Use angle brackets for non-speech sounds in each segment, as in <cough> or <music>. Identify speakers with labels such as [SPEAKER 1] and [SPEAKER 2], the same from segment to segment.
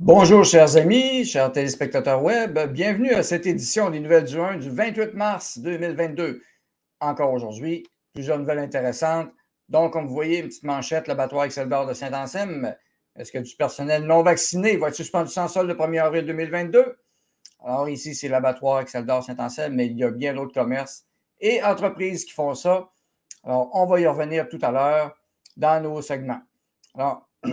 [SPEAKER 1] Bonjour, chers amis, chers téléspectateurs web. Bienvenue à cette édition des Nouvelles du 1 du 28 mars 2022. Encore aujourd'hui, plusieurs nouvelles intéressantes. Donc, comme vous voyez, une petite manchette, l'abattoir Exceldor de Saint-Anselme. Est-ce que du personnel non vacciné va être suspendu sans sol le 1er avril 2022? Alors, ici, c'est l'abattoir Exceldor Saint-Anselme, mais il y a bien d'autres commerces et entreprises qui font ça. Alors, on va y revenir tout à l'heure dans nos segments. Alors, <clears throat>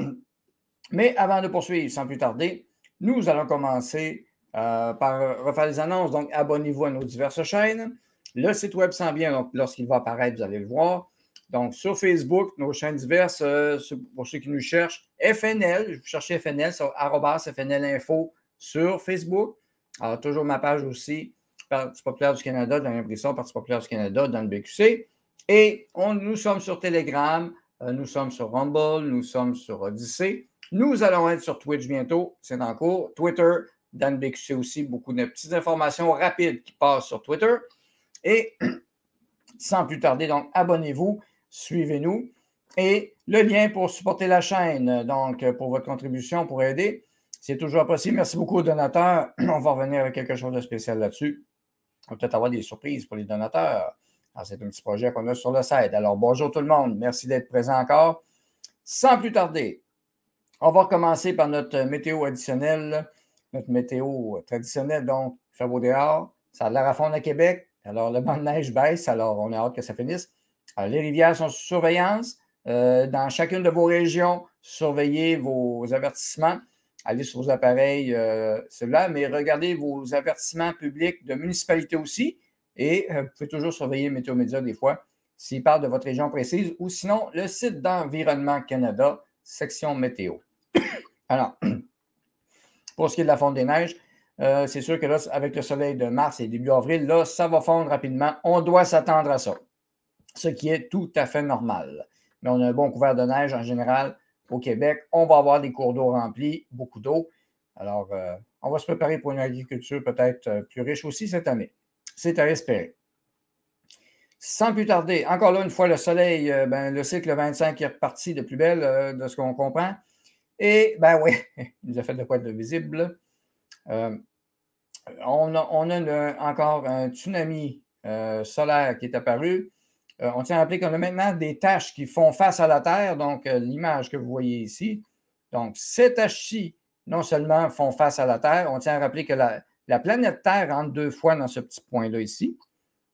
[SPEAKER 1] Mais avant de poursuivre, sans plus tarder, nous allons commencer euh, par refaire les annonces. Donc, abonnez-vous à nos diverses chaînes. Le site web s'en vient, donc lorsqu'il va apparaître, vous allez le voir. Donc, sur Facebook, nos chaînes diverses, euh, pour ceux qui nous cherchent, FNL, vous cherchez FNL, sur FNLinfo sur Facebook. Alors, toujours ma page aussi, Parti populaire du Canada, dans l'impression Parti populaire du Canada, dans le BQC. Et nous sommes sur Telegram, euh, nous sommes sur Rumble, nous sommes sur Odyssey. Nous allons être sur Twitch bientôt, c'est en cours. Twitter, Dan BQC aussi, beaucoup de petites informations rapides qui passent sur Twitter. Et <clears throat> sans plus tarder, donc abonnez-vous, suivez-nous. Et le lien pour supporter la chaîne, donc pour votre contribution, pour aider, c'est toujours possible. Merci beaucoup aux donateurs. <clears throat> On va revenir avec quelque chose de spécial là-dessus. On va peut-être avoir des surprises pour les donateurs. Ah, c'est un petit projet qu'on a sur le site. Alors bonjour tout le monde. Merci d'être présent encore. Sans plus tarder, on va recommencer par notre météo additionnelle, notre météo euh, traditionnelle, donc Fabo dehors, ça a l'air à fond à Québec. Alors, le banc de neige baisse, alors on a hâte que ça finisse. les rivières sont sous surveillance. Euh, dans chacune de vos régions, surveillez vos avertissements. Allez sur vos appareils euh, mais regardez vos avertissements publics de municipalité aussi. Et euh, vous pouvez toujours surveiller Météo Média des fois s'il parle de votre région précise ou sinon le site d'Environnement Canada, section météo. Alors, <clears throat> pour ce qui est de la fonte des neiges, euh, c'est sûr que là, avec le soleil de mars et début avril, là, ça va fondre rapidement. On doit s'attendre à ça, ce qui est tout à fait normal. Mais on a un bon couvert de neige en général au Québec. On va avoir des cours d'eau remplis, beaucoup d'eau. Alors, euh, on va se préparer pour une agriculture peut-être euh, plus riche aussi cette année. C'est à espérer. Sans plus tarder, encore là, une fois, le soleil, ben, le cycle 25 est reparti de plus belle, de ce qu'on comprend. Et ben oui, <laughs> il nous a fait de quoi être visible. Euh, on a, encore un tsunami euh, solaire qui est apparu. Euh, on tient à rappeler qu'on a maintenant des tâches qui font face à la Terre, donc l'image que vous voyez ici. Donc, ces tâches-ci, non seulement font face à la Terre, on tient à rappeler que la, planète Terre rentre deux fois dans ce petit point-là ici.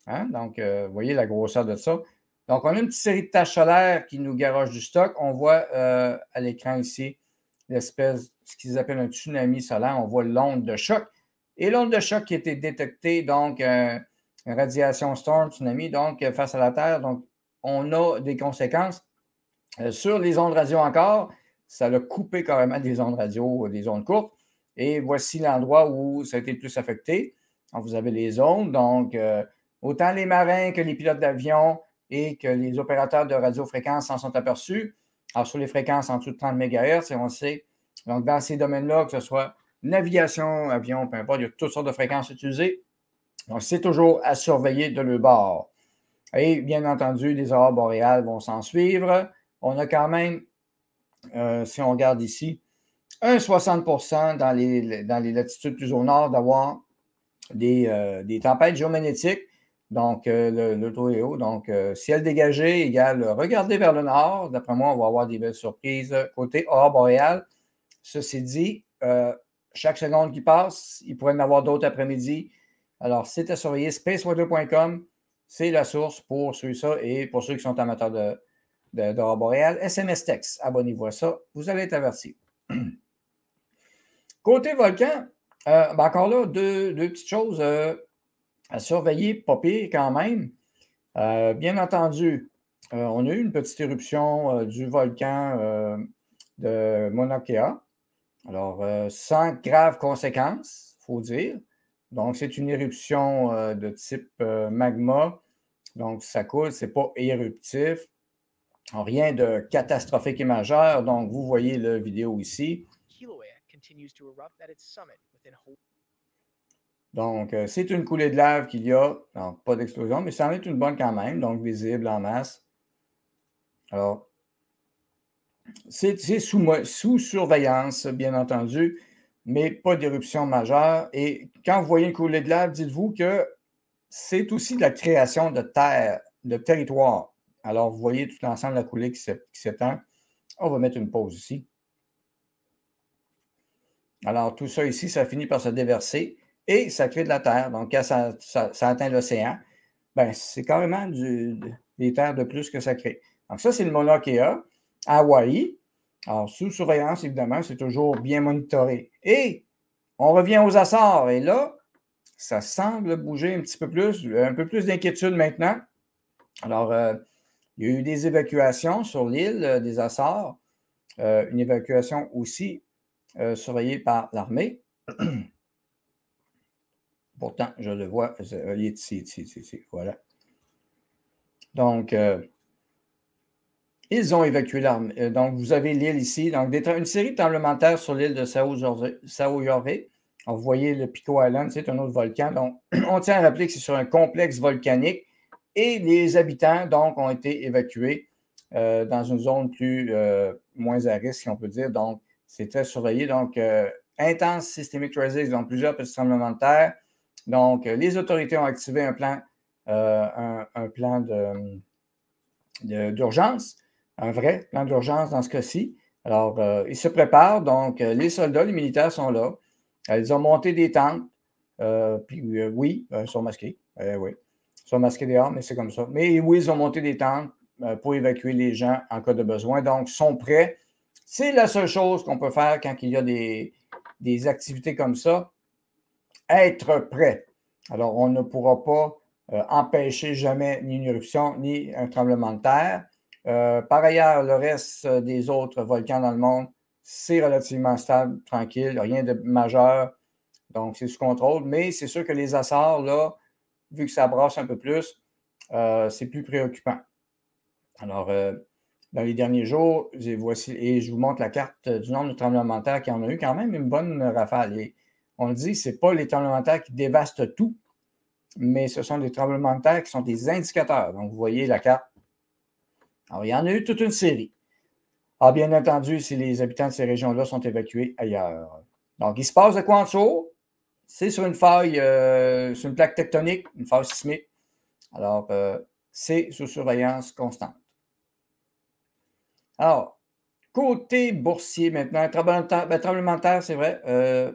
[SPEAKER 1] Hein. Donc, vous voyez la grosseur de ça. Donc, on a une petite série de tâches solaires qui nous garagent du stock. On voit à l'écran ici l'espèce, ce qu'ils appellent un tsunami solaire. On voit l'onde de choc. Et l'onde de choc qui a été détectée, donc, euh, radiation storm, tsunami, donc, euh, face à la Terre. Donc, on a des conséquences. Euh, sur les ondes radio encore, ça l'a coupé carrément des ondes radio, des ondes courtes. Et voici l'endroit où ça a été le plus affecté. vous avez les ondes, donc, autant les marins que les pilotes d'avion et que les opérateurs de radiofréquence s'en sont aperçus. Alors, sur les fréquences en dessous de 30 MHz, on sait, donc dans ces domaines-là, que ce soit navigation, avion, peu importe, il y a toutes sortes de fréquences utilisées. Donc, c'est toujours à surveiller de le bord. Et bien entendu, les aurores boréales vont s'en suivre. On a quand même, euh, si on regarde ici, un 60 dans les, dans les latitudes plus au nord d'avoir des, euh, des tempêtes géomagnétiques. Donc, euh, le, le taux est haut. Donc, euh, ciel dégagé égale euh, regardez vers le nord. D'après moi, on va avoir des belles surprises côté hors boréal. Ceci dit, chaque seconde qui passe, il pourrait y en avoir d'autres après-midi. Alors, c'est à surveiller. spacewater.com. c'est la source pour suivre ça et pour ceux qui sont amateurs de, de, boréal. SMS texte, abonnez-vous à ça. Vous allez être averti. <clears throat> côté volcan, ben encore là, deux petites choses à surveiller, pas quand même. Euh, bien entendu, euh, on a eu une petite éruption euh, du volcan de Mauna Kea. Alors, sans graves conséquences, il faut dire. Donc, c'est une éruption de type magma. Donc, ça coule, c'est pas éruptif. Rien de catastrophique et majeur. Donc, vous voyez la vidéo ici. Donc, euh, c'est une coulée de lave qu'il y a. pas d'explosion, mais ça en est une bonne quand même, donc visible en masse. Alors, c'est sous, sous, surveillance, bien entendu, mais pas d'éruption majeure. Et quand vous voyez une coulée de lave, dites-vous que c'est aussi de la création de terre, de territoire. Alors, vous voyez tout l'ensemble de la coulée qui s'étend. On va mettre une pause ici. Alors, tout ça ici, ça finit par se déverser et ça crée de la terre. Donc, quand ça, atteint l'océan, ben, c'est carrément du, des terres de plus que ça crée. Donc, ça, c'est le Mauna à Hawaï. Alors, sous surveillance, évidemment, c'est toujours bien monitoré. Et on revient aux Açores. Et là, ça semble bouger un petit peu plus, un peu plus d'inquiétude maintenant. Alors, euh, il y a eu des évacuations sur l'île euh, des Açores, euh, une évacuation aussi surveillée par l'armée. <clears throat> Pourtant, je le vois, euh, il est ici, ici, ici, Voilà. Donc, euh, ils ont évacué l'armée. Euh, donc, vous avez l'île ici. Donc, une série de terre sur l'île de Sao, Jorge. vous voyez le Pico Island, c'est un autre volcan. Donc, <clears throat> on tient à rappeler que c'est sur un complexe volcanique et les habitants, donc, ont été évacués dans une zone plus, moins à risque, si on peut dire. Donc, c'est très surveillé. Donc, intense systemic crisis donc plusieurs petits tremblements de terre. Donc, euh, les autorités ont activé un plan, euh, un, plan d'urgence, un vrai plan d'urgence dans ce cas-ci. Alors, euh, ils se préparent, donc les soldats, les militaires sont là. Ils ont monté des tentes. puis oui, ils sont masqués. Eh oui, ils sont masqués dehors, mais c'est comme ça. Mais oui, ils ont monté des tentes pour évacuer les gens en cas de besoin. Donc, sont prêts. C'est la seule chose qu'on peut faire quand il y a des activités comme ça être prêt. Alors, on ne pourra pas euh, empêcher jamais ni une éruption ni un tremblement de terre. Euh, par ailleurs, le reste des autres volcans dans le monde, c'est relativement stable, tranquille, rien de majeur. Donc, c'est sous contrôle. Mais c'est sûr que les Açores, là, vu que ça brasse un peu plus, euh, c'est plus préoccupant. Alors, dans les derniers jours, et je vous montre la carte du nombre de tremblements de terre qu'il y en a eu quand même une bonne rafale. On le dit, ce n'est pas les tremblements de terre qui dévastent tout, mais ce sont des tremblements de terre qui sont des indicateurs. Donc, vous voyez la carte. Alors, il y en a eu toute une série. Ah, bien entendu, si les habitants de ces régions-là sont évacués ailleurs. Donc, il se passe de quoi en dessous? C'est sur une faille, euh, sur une plaque tectonique, une faille sismique. Alors, euh, c'est sous surveillance constante. Alors, côté boursier maintenant, tremblement de terre, ben, c'est vrai, euh,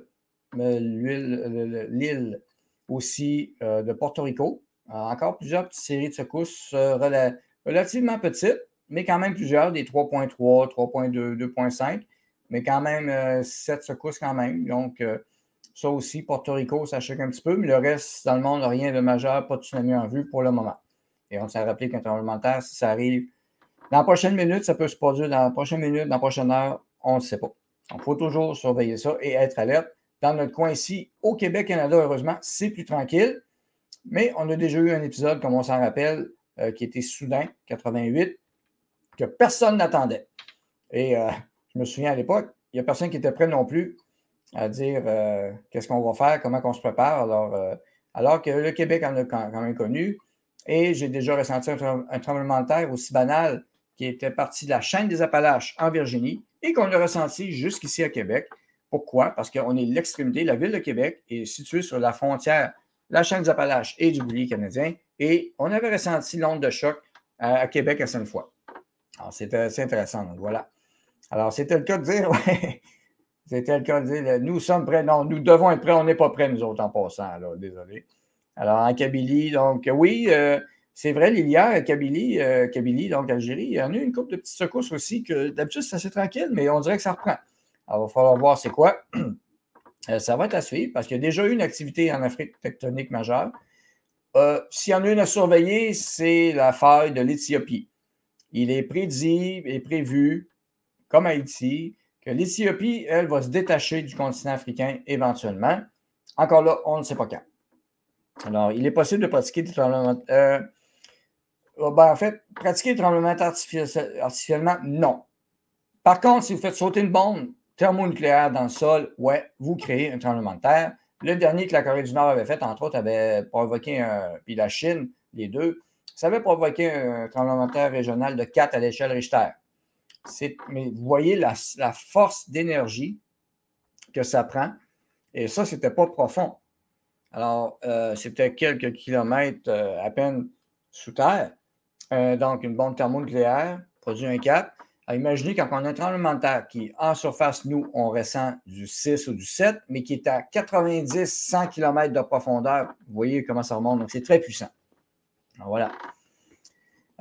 [SPEAKER 1] l'île aussi euh, de Porto Rico. Euh, encore plusieurs petites séries de secousses euh, relativement petites, mais quand même plusieurs, des 3.3, 3.2, 2.5, mais quand même 7 secousses quand même. Donc, ça aussi, Porto Rico, ça choque un petit peu, mais le reste dans le monde, rien de majeur, pas de tsunami en vue pour le moment. Et on s'est rappelé qu'un tremblement de terre, si ça arrive dans la prochaine minute, ça peut se produire dans la prochaine minute, dans la prochaine heure, on ne sait pas. Donc, il faut toujours surveiller ça et être alerte dans notre coin ici. Au Québec, Canada, heureusement, c'est plus tranquille. Mais on a déjà eu un épisode, comme on s'en rappelle, euh, qui était soudain, 88, que personne n'attendait. Et euh, je me souviens à l'époque, il n'y a personne qui était prêt non plus à dire euh, qu'est-ce qu'on va faire, comment qu'on se prépare. Alors, alors que le Québec en a quand même connu. Et j'ai déjà ressenti un, un, tremblement de terre aussi banal qui était parti de la chaîne des Appalaches en Virginie et qu'on a ressenti jusqu'ici à Québec. Pourquoi? Parce qu'on est l'extrémité. La ville de Québec est située sur la frontière la chaîne des Appalaches et du boulier canadien. Et on avait ressenti l'onde de choc à, Québec à cette fois. Alors, c'était assez euh, intéressant. Donc, voilà. Alors, c'était le cas de dire, <laughs> c'était le cas de dire, euh, nous sommes prêts. Non, nous devons être prêts. On n'est pas prêts, nous autres, en passant. Là, désolé. Alors, en Kabylie, donc, euh, oui, c'est vrai, l'hier, Kabylie, Kabylie, donc Algérie, il y en a eu une couple de petites secousses aussi que d'habitude, c'est assez tranquille, mais on dirait que ça reprend. Alors, il va falloir voir c'est quoi. <clears throat> Euh, ça va être à suivre parce qu'il y a déjà eu une activité en Afrique tectonique majeure. Euh, s'il y en a une à surveiller, c'est la faille de l'Éthiopie. Il est prédit et prévu, comme Haïti, que l'Éthiopie, elle, va se détacher du continent africain éventuellement. Encore là, on ne sait pas quand. Alors, il est possible de pratiquer des tremblements. Euh, oh, ben, en fait, pratiquer des tremblements artificiellement, non. Par contre, si vous faites sauter une bombe, thermonucléaire dans le sol, ouais, vous créez un tremblement de terre. Le dernier que la Corée du Nord avait fait, entre autres, avait provoqué un. Puis la Chine, les deux, ça avait provoqué un tremblement de terre régional de 4 à l'échelle Richter. Mais vous voyez la, force d'énergie que ça prend. Et ça, c'était pas profond. Alors, euh, c'était quelques kilomètres euh, à peine sous terre. Euh, donc, une bombe thermonucléaire produit un cap. Imaginez quand on a un tremblement de terre qui, en surface, nous, on ressent du 6 ou du 7, mais qui est à 90-100 km de profondeur. Vous voyez comment ça remonte, donc c'est très puissant. voilà.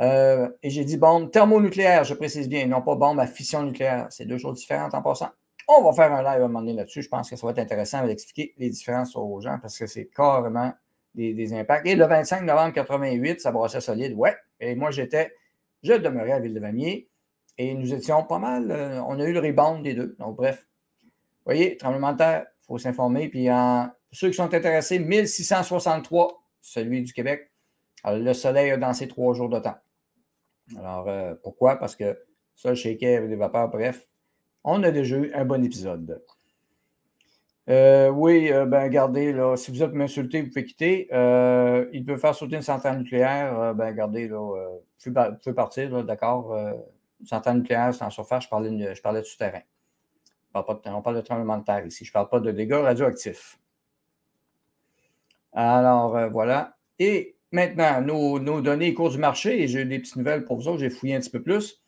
[SPEAKER 1] Euh, et j'ai dit bombe thermonucléaire, je précise bien, non pas bombe à fission nucléaire. C'est deux choses différentes en passant. On va faire un live à un moment donné là-dessus. Je pense que ça va être intéressant d'expliquer les différences aux gens parce que c'est carrément des, impacts. Et le 25 novembre 88, ça brassait solide, ouais. Et moi, j'étais, je demeurais à Ville-de-Vanier. Et nous étions pas mal. Euh, on a eu le rebound des deux. Donc, bref. Vous voyez, tremblement de terre, il faut s'informer. Puis, en, ceux qui sont intéressés, 1663, celui du Québec. Euh, le soleil a dansé trois jours de temps. Alors, euh, pourquoi? Parce que ça, le shaker avec des vapeurs, bref. On a déjà eu un bon épisode. oui, ben regardez, là, si vous êtes m'insulter, vous pouvez quitter. il peut faire sauter une centrale nucléaire, ben regardez, là, Tu partir, d'accord. Sans de pièce en surface, je parlais, de, je parlais souterrain. On parle, pas de, tremblement de terre ici. Je ne parle pas de dégâts radioactifs. Alors, euh, voilà. Et maintenant, nos, nos données cours du marché, et j'ai des petites nouvelles pour vous autres, j'ai fouillé un petit peu plus.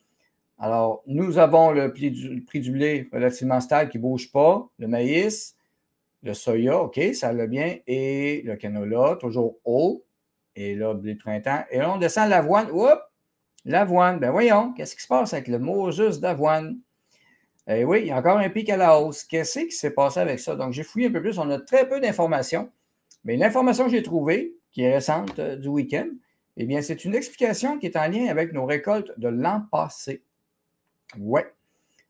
[SPEAKER 1] Alors, nous avons le prix du, prix du blé relativement stable qui ne bouge pas, le maïs, le soya, OK, ça va bien, et le canola, toujours haut, et là, blé printemps. Et là, on descend l'avoine, oups, L'avoine, ben voyons, qu'est-ce qui se passe avec le Moses d'avoine? Eh oui, il y a encore un pic à la hausse. Qu'est-ce qui s'est passé avec ça? Donc, j'ai fouillé un peu plus. On a très peu d'informations. Mais l'information que j'ai trouvée, qui est récente euh, du week-end, eh bien, c'est une explication qui est en lien avec nos récoltes de l'an passé. Ouais.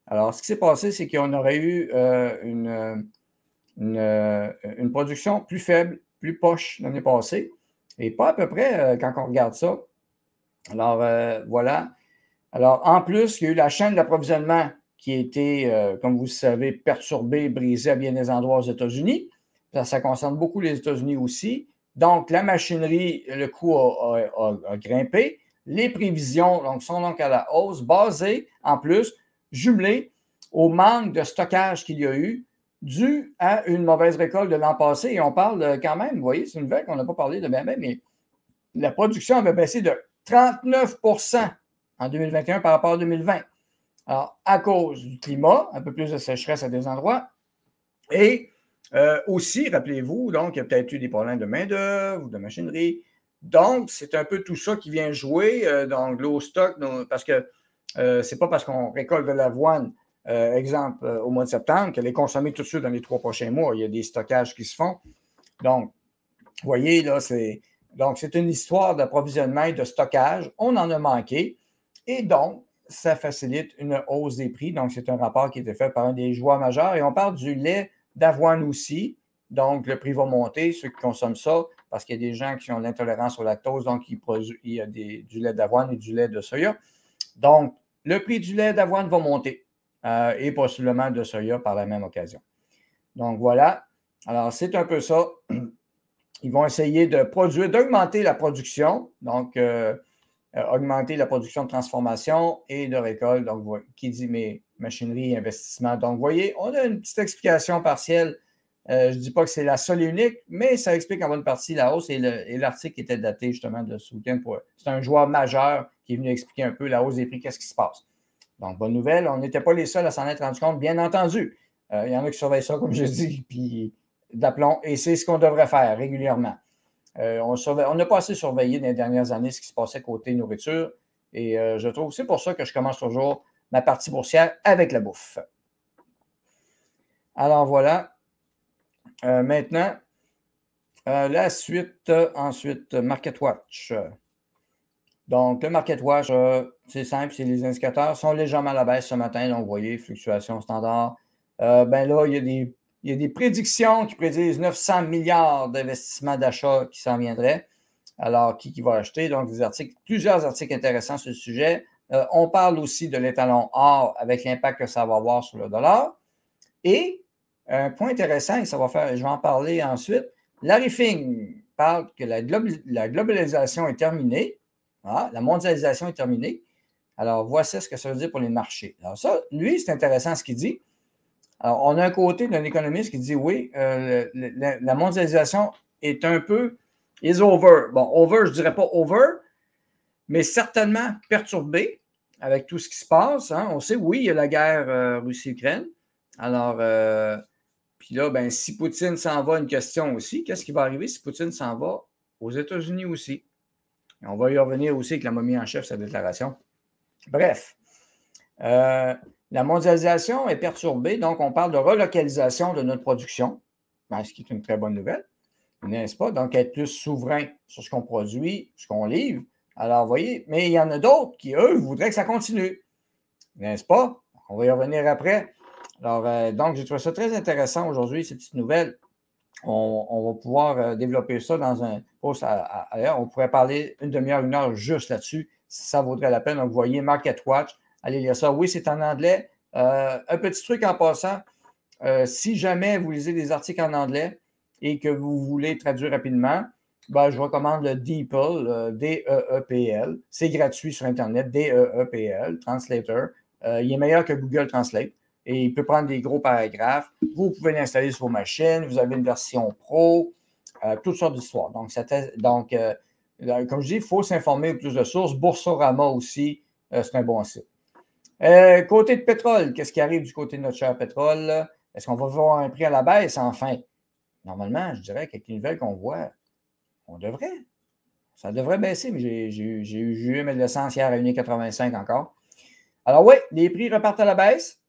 [SPEAKER 1] Alors, ce qui s'est passé, c'est qu'on aurait eu euh, une, euh, une, production plus faible, plus poche l'année passée. Et pas à peu près, quand on regarde ça, alors, euh, voilà. Alors, en plus, il y a eu la chaîne d'approvisionnement qui a été, euh, comme vous le savez, perturbée, brisée à bien des endroits aux États-Unis. Ça, concerne beaucoup les États-Unis aussi. Donc, la machinerie, le coût a, grimpé. Les prévisions donc, sont donc à la hausse, basées en plus, jumelées au manque de stockage qu'il y a eu dû à une mauvaise récolte de l'an passé. Et on parle quand même, vous voyez, c'est une nouvelle qu'on n'a pas parlé de même, mais la production avait baissé de 39 en 2021 par rapport à 2020. Alors, à cause du climat, un peu plus de sécheresse à des endroits. Et euh, aussi, rappelez-vous, donc, il y a peut-être eu des problèmes de main-d'œuvre ou de machinerie. Donc, c'est un peu tout ça qui vient jouer euh, dans le stock, parce que euh, ce n'est pas parce qu'on récolte de l'avoine, exemple, au mois de septembre, qu'elle est consommée tout de suite dans les trois prochains mois. Il y a des stockages qui se font. Donc, vous voyez, là, c'est donc, c'est une histoire d'approvisionnement et de stockage. On en a manqué. Et donc, ça facilite une hausse des prix. Donc, c'est un rapport qui a été fait par un des joueurs majeurs. Et on parle du lait d'avoine aussi. Donc, le prix va monter. Ceux qui consomment ça, parce qu'il y a des gens qui ont l'intolérance au lactose, donc il y a du lait d'avoine et du lait de soya. Donc, le prix du lait d'avoine va monter euh, et possiblement de soya par la même occasion. Donc, voilà. Alors, c'est un peu ça. <clears throat> ils vont essayer de produire, d'augmenter la production, donc euh, euh, augmenter la production de transformation et de récolte. Donc, qui dit mais machinerie et investissements. Donc, vous voyez, on a une petite explication partielle. Euh, je ne dis pas que c'est la seule et unique, mais ça explique en bonne partie la hausse et l'article était daté justement de soutien. week C'est un joueur majeur qui est venu expliquer un peu la hausse des prix, qu'est-ce qui se passe. Donc, bonne nouvelle, on n'était pas les seuls à s'en être rendu compte, bien entendu. Il y en a qui surveillent ça, comme je dis, puis d'aplomb et c'est ce qu'on devrait faire régulièrement. Euh, on, on n'a pas assez surveillé dans les dernières années ce qui se passait côté nourriture et euh, je trouve c'est pour ça que je commence toujours ma partie boursière avec la bouffe. Alors voilà. Euh, maintenant, la suite, ensuite, Market Watch. Donc, le Market Watch, c'est simple, c'est les indicateurs sont légèrement à la baisse ce matin. Donc, vous voyez, fluctuation standard. ben là, il y a des il y a des prédictions qui prédisent 900 milliards d'investissements d'achat qui s'en viendraient. Alors, qui, qui va acheter? Donc, des articles, plusieurs articles intéressants sur le sujet. Euh, on parle aussi de l'étalon or avec l'impact que ça va avoir sur le dollar. Et un point intéressant, et ça va faire, je vais en parler ensuite, Larry Fink parle que la, globalisation est terminée, ah, la mondialisation est terminée. Alors, voici ce que ça veut dire pour les marchés. Alors, ça, lui, c'est intéressant ce qu'il dit. Alors, on a un côté d'un économiste qui dit oui, euh, la mondialisation est un peu is over. Bon, over, je ne dirais pas over, mais certainement perturbée avec tout ce qui se passe. Hein. On sait, oui, il y a la guerre euh, Russie-Ukraine. Alors, euh, puis là, ben, si Poutine s'en va, une question aussi, qu'est-ce qui va arriver si Poutine s'en va aux États-Unis aussi? on va y revenir aussi avec la momie en chef, sa déclaration. Bref. Euh, la mondialisation est perturbée, donc on parle de relocalisation de notre production, ben, ce qui est une très bonne nouvelle, n'est-ce pas? Donc, être plus souverain sur ce qu'on produit, ce qu'on livre. Alors, vous voyez, mais il y en a d'autres qui, eux, voudraient que ça continue, n'est-ce pas? On va y revenir après. Alors, euh, donc, j'ai trouvé ça très intéressant aujourd'hui, ces petites nouvelles. On, va pouvoir euh, développer ça dans un post On pourrait parler une demi-heure, une heure juste là-dessus, si ça vaudrait la peine. Donc, vous voyez, Market Watch, Allez lire ça. Oui, c'est en anglais. Euh, un petit truc en passant, euh, si jamais vous lisez des articles en anglais et que vous voulez traduire rapidement, ben, je recommande le DeepL, euh, D-E-E-P-L. C'est gratuit sur Internet, D-E-E-P-L, Translator. il est meilleur que Google Translate et il peut prendre des gros paragraphes. Vous pouvez l'installer sur vos machines, vous avez une version pro, toutes sortes d'histoires. Donc, donc comme je dis, il faut s'informer de plus de sources. Boursorama aussi, c'est un bon site. Euh, côté de pétrole, qu'est-ce qui arrive du côté de notre cher pétrole? Est-ce qu'on va voir un prix à la baisse? Enfin, normalement, je dirais qu'avec les nouvelles qu'on voit, on devrait. Ça devrait baisser, mais j'ai eu mes l'essence hier à 1,85 encore. Alors oui, les prix repartent à la baisse.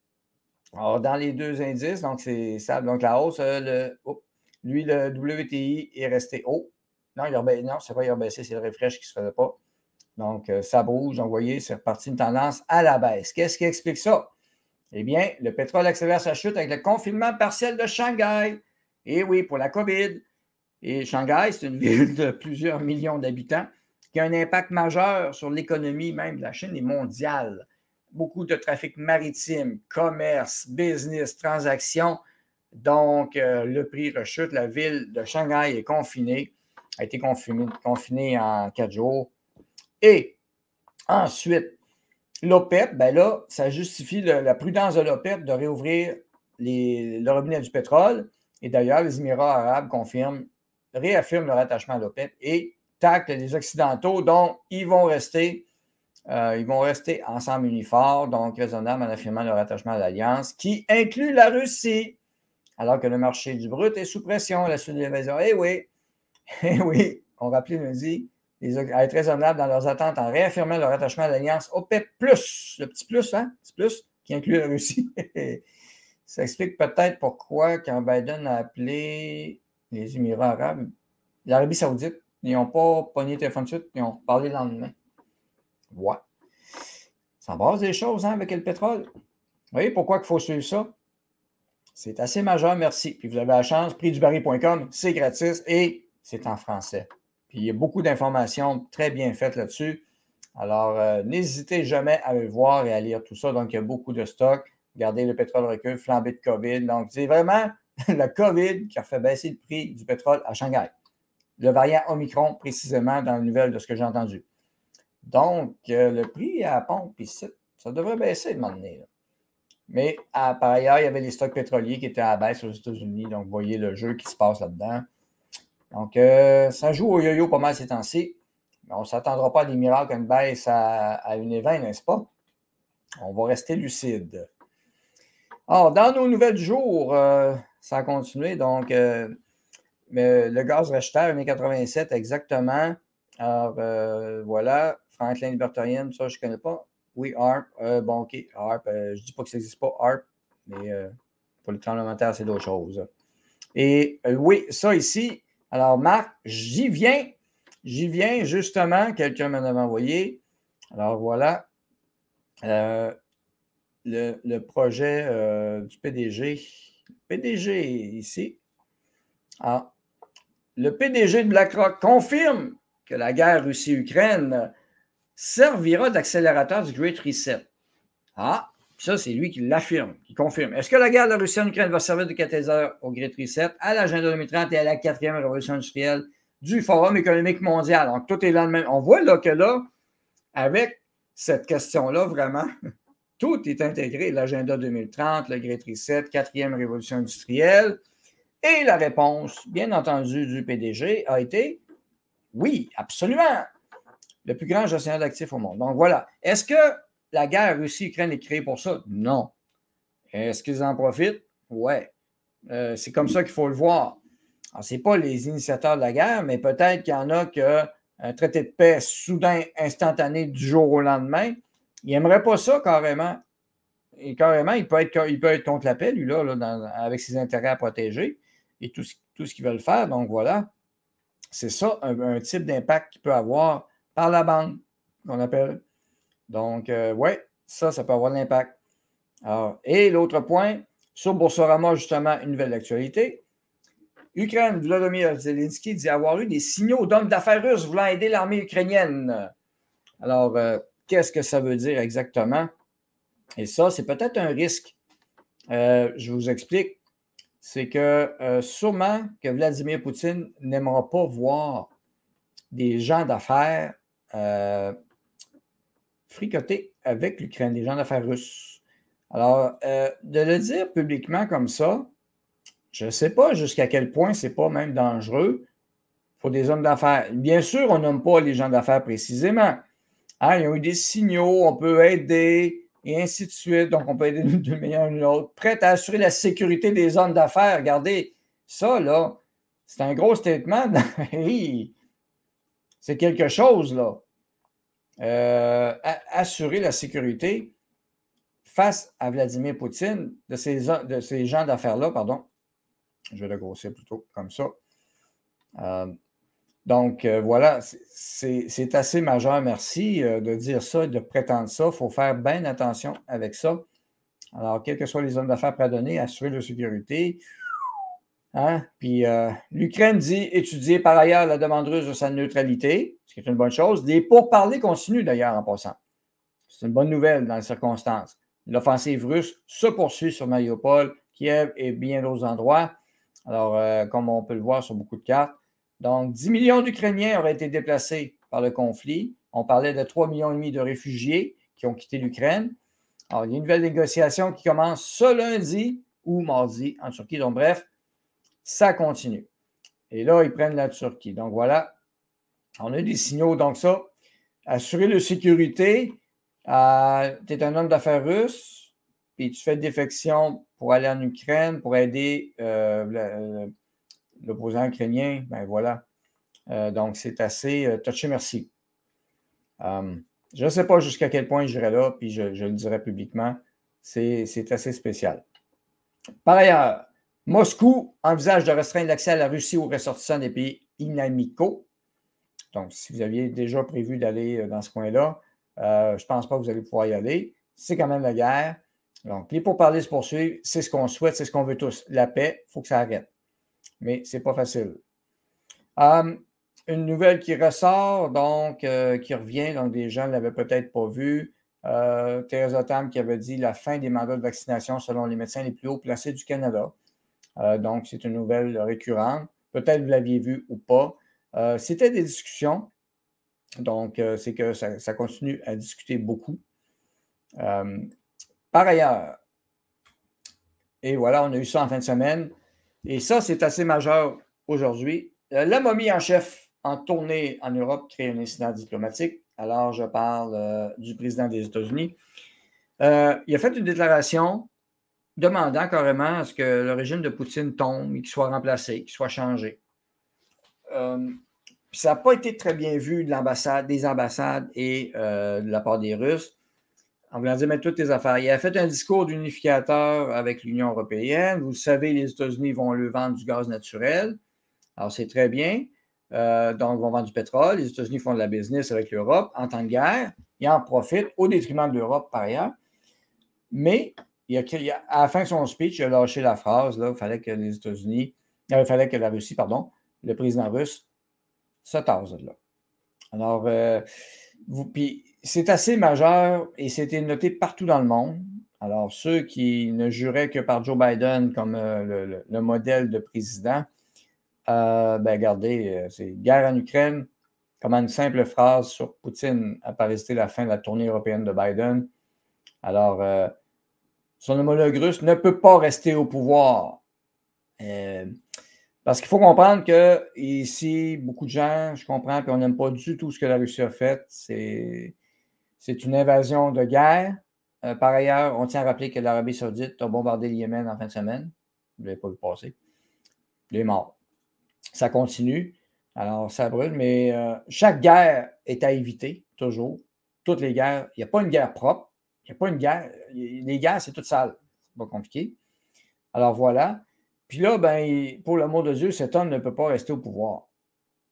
[SPEAKER 1] Alors, dans les deux indices, donc c'est ça, Donc la hausse, euh, le, oh, lui, le WTI est resté haut. Non, il a, non c'est pas il a baissé, c'est le refresh qui ne se faisait pas. Donc, euh, ça bouge, on vous c'est reparti une tendance à la baisse. Qu'est-ce qui explique ça? Eh bien, le pétrole accélère sa chute avec le confinement partiel de Shanghai. Et eh oui, pour la COVID. Et Shanghai, c'est une <laughs> ville de plusieurs millions d'habitants qui a un impact majeur sur l'économie même de la Chine et mondiale. Beaucoup de trafic maritime, commerce, business, transactions. Donc, euh, le prix rechute. La ville de Shanghai est confinée, a été confinée en quatre jours. Et ensuite, l'OPEP, e ben là, ça justifie la prudence de l'OPEP e de réouvrir le robinet du pétrole. Et d'ailleurs, les Émirats arabes confirment, réaffirment leur attachement à l'OPEP e et taclent les Occidentaux. Donc, ils vont rester, euh, ils vont rester ensemble uniformes, donc raisonnables en affirmant leur attachement à l'Alliance, qui inclut la Russie, alors que le marché du brut est sous pression la suite de l'invasion. Eh oui, <laughs> eh oui, on rappelait lundi, à être raisonnables dans leurs attentes en réaffirmant leur attachement à l'alliance OPEP, le petit plus, hein, petit plus, qui inclut la Russie. <laughs> Ça explique peut-être pourquoi, quand Biden a appelé les Émirats arabes, l'Arabie Saoudite, ils n'ont pas pogné le téléphone de suite, ils ont parlé le lendemain. Ouais. Ça base des choses hein, avec le pétrole. Vous voyez pourquoi il faut suivre ça? C'est assez majeur, merci. Puis vous avez la chance, prixdubaril.com, c'est gratis et c'est en français. Puis il y a beaucoup d'informations très bien faites là-dessus. Alors, euh, n'hésitez jamais à le voir et à lire tout ça. Donc, il y a beaucoup de stocks. gardez le pétrole recul, flambé de COVID. Donc, c'est vraiment <laughs> la COVID qui a fait baisser le prix du pétrole à Shanghai. Le variant Omicron, précisément, dans la nouvelle de ce que j'ai entendu. Donc, euh, le prix à la pompe ça devrait baisser de moment Mais à, ah, par ailleurs, il y avait les stocks pétroliers qui étaient à la baisse aux États-Unis. Donc, vous voyez le jeu qui se passe là-dedans. Donc, euh, ça joue au yo-yo pas mal ces temps-ci. on ne s'attendra pas à des miracles, comme une baisse à, une évent, e n'est-ce pas? On va rester lucide. Alors, dans nos nouvelles du jour, euh, ça a Donc, euh, le gaz rachetaire, 1987, exactement. Alors, voilà, Franklin Libertarian, ça, je ne connais pas. Oui, ARP. bon, OK, ARP. je ne dis pas que ça n'existe pas, ARP, mais pour le tremblement de c'est d'autres choses. Et oui, ça ici, alors, Marc, j'y viens. J'y viens justement. Quelqu'un m'en avait envoyé. Alors, voilà. Euh, le, projet euh, du PDG. PDG, ici. Ah. Le PDG de BlackRock confirme que la guerre Russie-Ukraine servira d'accélérateur du Great Reset. Ah, ça, c'est lui qui l'affirme, qui confirme. Est-ce que la guerre de la Russie en Ukraine va servir de catalyseur au Great 7 à l'agenda 2030 et à la quatrième révolution industrielle du Forum économique mondial? Donc, tout est là le même. On voit là que là, avec cette question-là, vraiment, <laughs> tout est intégré. L'agenda 2030, le Great Reset, quatrième révolution industrielle. Et la réponse, bien entendu, du PDG a été oui, absolument. Le plus grand gestionnaire d'actifs au monde. Donc voilà. Est-ce que la guerre Russie-Ukraine est créée pour ça? Non. Est-ce qu'ils en profitent? Ouais. Euh, c'est comme ça qu'il faut le voir. Alors, ce pas les initiateurs de la guerre, mais peut-être qu'il y en a que un euh, traité de paix soudain, instantané, du jour au lendemain, Ils n'aimeraient pas ça carrément. Et carrément, il peut être, contre la paix, lui-là, avec ses intérêts à protéger et tout ce, qu'ils veulent faire. Donc voilà, c'est ça un, type d'impact qu'il peut avoir par la bande, qu'on appelle donc, oui, euh, ouais, ça, ça peut avoir de l'impact. Et l'autre point, sur Boursorama, justement, une nouvelle actualité. Ukraine, Vladimir Zelensky dit avoir eu des signaux d'hommes d'affaires russes voulant aider l'armée ukrainienne. Alors, euh, qu'est-ce que ça veut dire exactement? Et ça, c'est peut-être un risque. Euh, je vous explique. C'est que sûrement que Vladimir Poutine n'aimera pas voir des gens d'affaires fricoter avec l'Ukraine, les gens d'affaires russes. Alors, euh, de le dire publiquement comme ça, je ne sais pas jusqu'à quel point ce n'est pas même dangereux pour des hommes d'affaires. Bien sûr, on nomme pas les gens d'affaires précisément. Hein, ils ont eu des signaux, on peut aider, et ainsi de suite. Donc, on peut aider d'une manière ou d'une autre. Prête à assurer la sécurité des hommes d'affaires. Regardez, ça, là, c'est un gros statement. <laughs> c'est quelque chose, là. Euh, assurer la sécurité face à Vladimir Poutine de ces, de ces gens d'affaires-là, pardon. Je vais le grossir plutôt comme ça. Euh, donc, euh, voilà, c'est assez majeur, merci, de dire ça de prétendre ça. Il faut faire bien attention avec ça. Alors, quels que soient les hommes d'affaires prédonnés, assurer leur sécurité, Hein? Puis euh, l'Ukraine dit étudier par ailleurs la demande russe de sa neutralité, ce qui est une bonne chose. Des pourparlers continuent d'ailleurs en passant. C'est une bonne nouvelle dans les circonstances. L'offensive russe se poursuit sur Mariupol, Kiev et bien d'autres endroits. Alors, euh, comme on peut le voir sur beaucoup de cartes. Donc, 10 millions d'Ukrainiens auraient été déplacés par le conflit. On parlait de 3,5 millions de réfugiés qui ont quitté l'Ukraine. Alors, il y a une nouvelle négociation qui commence ce lundi ou mardi en Turquie. Donc, bref, ça continue. Et là, ils prennent la Turquie. Donc voilà, on a des signaux. Donc ça, assurer la sécurité, euh, tu es un homme d'affaires russe, puis tu fais défection pour aller en Ukraine, pour aider euh, euh, l'opposant ukrainien, ben voilà. donc c'est assez touché, merci. je ne sais pas jusqu'à quel point j'irai là, puis je, je le dirai publiquement. C'est assez spécial. Par ailleurs, Moscou envisage de restreindre l'accès à la Russie aux ressortissants des pays inamicaux. Donc, si vous aviez déjà prévu d'aller euh, dans ce coin-là, euh, je ne pense pas que vous allez pouvoir y aller. C'est quand même la guerre. Donc, les pourparlers se poursuivent. C'est ce qu'on souhaite, c'est ce qu'on veut tous. La paix, il faut que ça arrête. Mais ce n'est pas facile. Hum, une nouvelle qui ressort, donc, euh, qui revient, donc des gens ne l'avaient peut-être pas vu. Thérèse Otam qui avait dit la fin des mandats de vaccination selon les médecins les plus hauts placés du Canada. Euh, donc, c'est une nouvelle récurrente. Peut-être vous l'aviez vu ou pas. Euh, c'était des discussions. Donc, euh, c'est que ça, continue à discuter beaucoup. par ailleurs, et voilà, on a eu ça en fin de semaine. Et ça, c'est assez majeur aujourd'hui. La momie en chef en tournée en Europe crée un incident diplomatique. Alors, je parle du président des États-Unis. il a fait une déclaration demandant carrément à ce que le régime de Poutine tombe et qu'il soit remplacé, qu'il soit changé. Euh, ça n'a pas été très bien vu de l'ambassade, des ambassades et euh, de la part des Russes. En voulant dire, mais toutes les affaires. Il a fait un discours d'unificateur avec l'Union européenne. Vous le savez, les États-Unis vont le vendre du gaz naturel. Alors, c'est très bien. Euh, donc, ils vont vendre du pétrole. Les États-Unis font de la business avec l'Europe en temps de guerre. Ils en profitent au détriment de l'Europe, par ailleurs. Mais a, à la fin de son speech, il a lâché la phrase, là, il fallait que les États-Unis, euh, il fallait que la Russie, pardon, le président russe, se tasse là. Alors, euh, c'est assez majeur et c'était noté partout dans le monde. Alors, ceux qui ne juraient que par Joe Biden comme euh, le, modèle de président, ben regardez, c'est guerre en Ukraine, comme une simple phrase sur Poutine apparaissait la fin de la tournée européenne de Biden. Alors, son homologue russe ne peut pas rester au pouvoir. Euh, parce qu'il faut comprendre que ici, beaucoup de gens, je comprends, puis on n'aime pas du tout ce que la Russie a fait. C'est une invasion de guerre. Euh, par ailleurs, on tient à rappeler que l'Arabie saoudite a bombardé le Yémen en fin de semaine. Vous ne l'avez pas vu passer. Il est mort. Ça continue. Alors, ça brûle, mais euh, chaque guerre est à éviter, toujours. Toutes les guerres. Il n'y a pas une guerre propre. Il n'y a pas une guerre. Les guerres, c'est toute sale. C'est pas compliqué. Alors voilà. Puis là, ben, pour l'amour de Dieu, cet homme ne peut pas rester au pouvoir.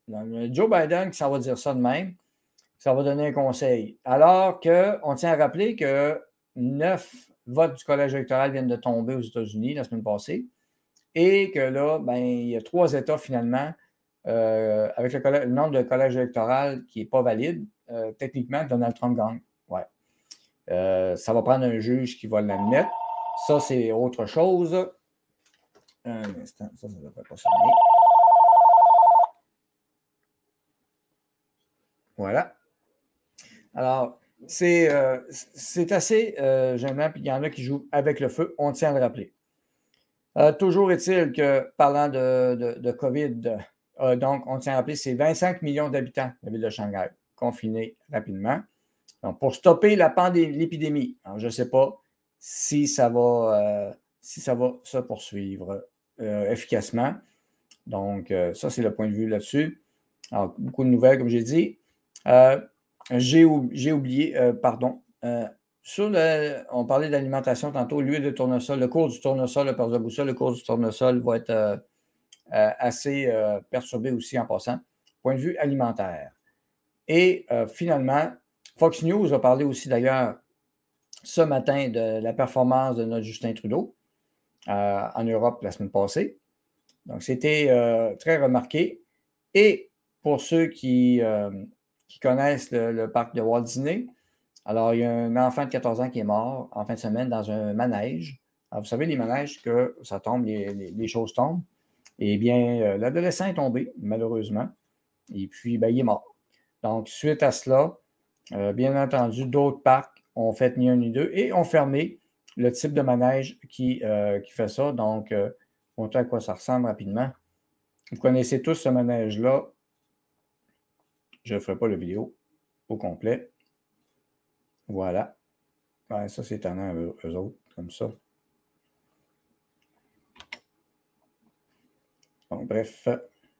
[SPEAKER 1] Joe Biden, ça va dire ça de même. Ça va donner un conseil. Alors qu'on tient à rappeler que neuf votes du collège électoral viennent de tomber aux États-Unis la semaine passée. Et que là, ben, il y a trois États finalement, euh, avec le, nombre de collèges électoraux qui n'est pas valide. Euh, techniquement, Donald Trump gagne. Euh, ça va prendre un juge qui va l'admettre. Ça, c'est autre chose. Un instant, ça, ça ne devrait pas sonner. Voilà. Alors, c'est euh, assez euh, gênant, puis il y en a qui jouent avec le feu, on tient à le rappeler. toujours est-il que, parlant de, de, COVID, donc, on tient à rappeler, c'est 25 millions d'habitants, de la ville de Shanghai, confinés rapidement. Donc, pour stopper la l'épidémie, hein, je ne sais pas si ça va, euh, si ça va se poursuivre euh, efficacement. Donc, euh, ça, c'est le point de vue là-dessus. Alors, beaucoup de nouvelles, comme j'ai dit. j'ai oublié, pardon. on parlait d'alimentation tantôt, l'huile de tournesol, le cours du tournesol, le de le cours du tournesol va être assez perturbé aussi en passant. Point de vue alimentaire. Et finalement, Fox News a parlé aussi d'ailleurs ce matin de la performance de notre Justin Trudeau euh, en Europe la semaine passée. Donc, c'était euh, très remarqué. Et pour ceux qui, euh, connaissent le, parc de Walt Disney, alors il y a un enfant de 14 ans qui est mort en fin de semaine dans un manège. vous savez, les manèges, que ça tombe, les, choses tombent. Eh bien, l'adolescent est tombé, malheureusement. Et puis, ben, il est mort. Donc, suite à cela, euh, bien entendu, d'autres parcs ont fait ni un ni deux et ont fermé le type de manège qui, euh, qui fait ça. Donc, euh, on voit à quoi ça ressemble rapidement. Vous connaissez tous ce manège-là. Je ne ferai pas la vidéo au complet. Voilà. ça, c'est un eux, autres, comme ça. Donc, bref,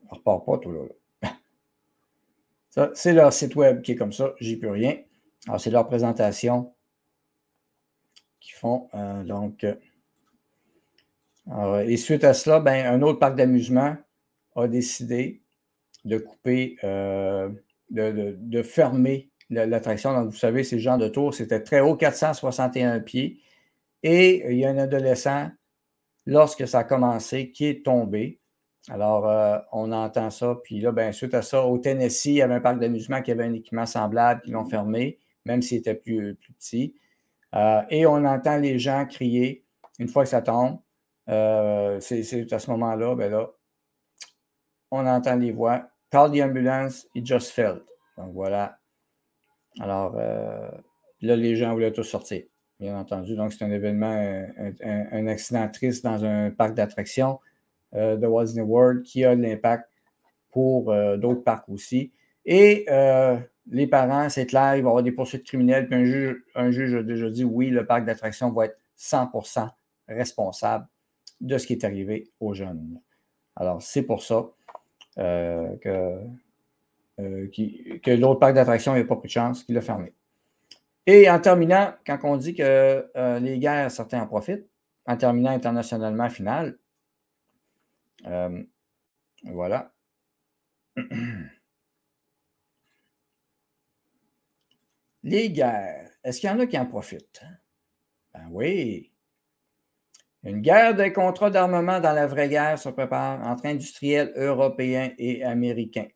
[SPEAKER 1] on repart pas tout là. là c'est leur site web qui est comme ça, j'y peux rien. Alors, c'est leur présentation qu'ils font. Euh, donc, euh, et suite à cela, ben, un autre parc d'amusement a décidé de couper, euh, de, fermer l'attraction. Donc, vous savez, ces genre de tour, c'était très haut, 461 pieds. Et il y a un adolescent, lorsque ça a commencé, qui est tombé. Alors, euh, on entend ça. Puis là, ben, suite à ça, au Tennessee, il y avait un parc d'amusement qui avait un équipement semblable, qui l'ont fermé, même s'il était plus, euh, petit. Euh, et on entend les gens crier une fois que ça tombe. c'est à ce moment-là, ben là, on entend les voix. Call the ambulance, it just fell ». Donc voilà. Alors, là, les gens voulaient tous sortir, bien entendu. Donc, c'est un événement, un, un accident triste dans un parc d'attractions. Euh, de Walt World qui a de l'impact pour euh, d'autres parcs aussi. Et euh, les parents, c'est clair, il va avoir des poursuites criminelles. Puis un juge, un a déjà dit oui, le parc d'attraction va être 100% responsable de ce qui est arrivé aux jeunes. Alors, c'est pour ça que, que l'autre parc d'attraction n'a pas pris de chance, qu'il a fermé. Et en terminant, quand on dit que les guerres, certains en profitent, en terminant internationalement final, euh, voilà. Les guerres, est-ce qu'il y en a qui en profitent? Hein? Ben oui. Une guerre des contrats d'armement dans la vraie guerre se prépare entre industriels européens et américains.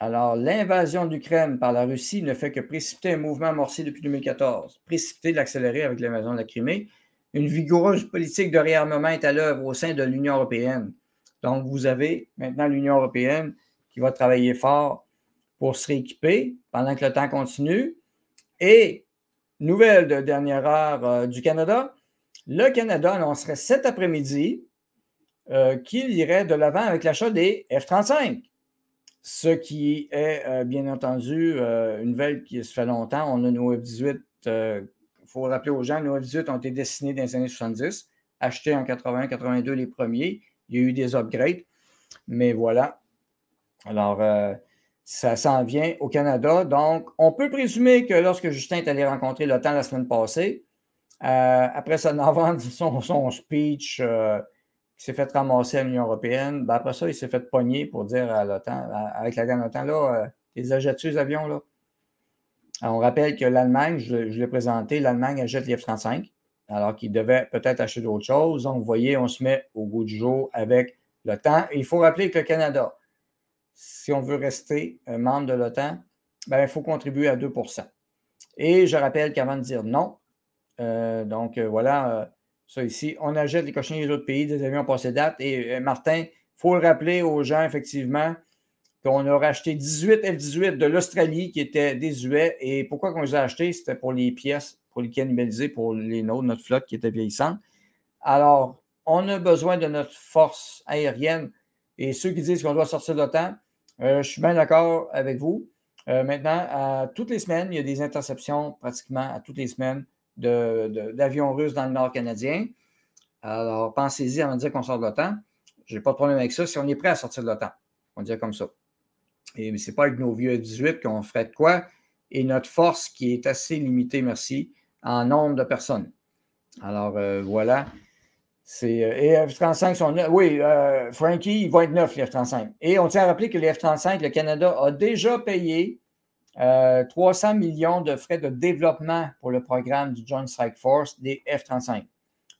[SPEAKER 1] Alors, l'invasion d'Ukraine par la Russie ne fait que précipiter un mouvement amorcé depuis 2014, précipiter l'accélérer avec l'invasion de la Crimée, une vigoureuse politique de réarmement est à l'œuvre au sein de l'Union européenne. Donc, vous avez maintenant l'Union européenne qui va travailler fort pour se rééquiper pendant que le temps continue. Et nouvelle de dernière heure euh, du Canada, le Canada annoncerait cet après-midi euh, qu'il irait de l'avant avec l'achat des F-35, ce qui est euh, bien entendu une nouvelle qui se fait longtemps. On a nos F-18 faut rappeler aux gens, nos 18 ont été dessinés dans les années 70, achetés en 80, 82 les premiers. Il y a eu des upgrades, mais voilà. Alors, euh, ça s'en vient au Canada. Donc, on peut présumer que lorsque Justin est allé rencontrer l'OTAN la semaine passée, euh, après <laughs> son, avant, son, speech euh, qui s'est fait ramasser à l'Union européenne, ben, après ça, il s'est fait pogner pour dire à l'OTAN, avec la gamme OTAN, là, les jeté les avions, là? Euh, on rappelle que l'Allemagne, je, l'ai présenté, l'Allemagne achète les F-35, alors qu'il devait peut-être acheter d'autres choses. Donc, vous voyez, on se met au goût du jour avec l'OTAN. Il faut rappeler que le Canada, si on veut rester membre de l'OTAN, ben, il faut contribuer à 2 Et je rappelle qu'avant de dire non, euh, donc euh, voilà, ça ici, on achète les cochons des autres pays, des avions passés date. Et Martin, il faut le rappeler aux gens, effectivement, puis on a racheté 18 F-18 de l'Australie qui étaient désuets. Et pourquoi qu'on les a achetés? C'était pour les pièces, pour les cannibaliser, pour les nôtres, notre flotte qui était vieillissante. Alors, on a besoin de notre force aérienne. Et ceux qui disent qu'on doit sortir de l'OTAN, euh, je suis bien d'accord avec vous. Euh, maintenant, à toutes les semaines, il y a des interceptions pratiquement à toutes les semaines d'avions russes dans le nord canadien. Alors, pensez-y avant de dire qu'on sort de l'OTAN. Je n'ai pas de problème avec ça si on est prêt à sortir de l'OTAN. On dirait comme ça. Et n'est pas avec nos vieux f 18 qu'on ferait de quoi. Et notre force qui est assez limitée, merci, en nombre de personnes. Alors euh, voilà. C'est, euh, et F-35 sont Oui, euh, Frankie, ils vont être neuf, les F-35. Et on tient à rappeler que les F-35, le Canada a déjà payé 300 millions de frais de développement pour le programme du Joint Strike Force des F-35.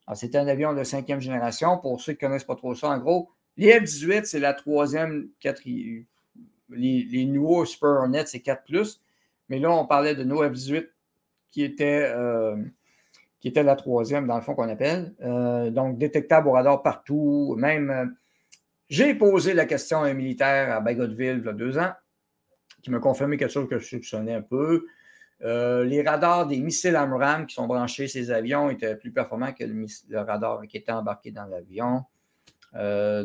[SPEAKER 1] Alors, c'est un avion de cinquième génération. Pour ceux qui ne connaissent pas trop ça, en gros, les F-18, c'est la troisième, quatrième, les, nouveaux Super Hornets, c'est 4 ⁇ mais là, on parlait de nos F18 qui était, euh, qui était la troisième, dans le fond, qu'on appelle. Euh, donc, détectable au radar partout. Même, euh, j'ai posé la question à un militaire à Bagotville il y a deux ans, qui m'a confirmé quelque chose que je soupçonnais un peu. les radars des missiles Amram qui sont branchés ces avions étaient plus performants que le, le radar qui était embarqué dans l'avion.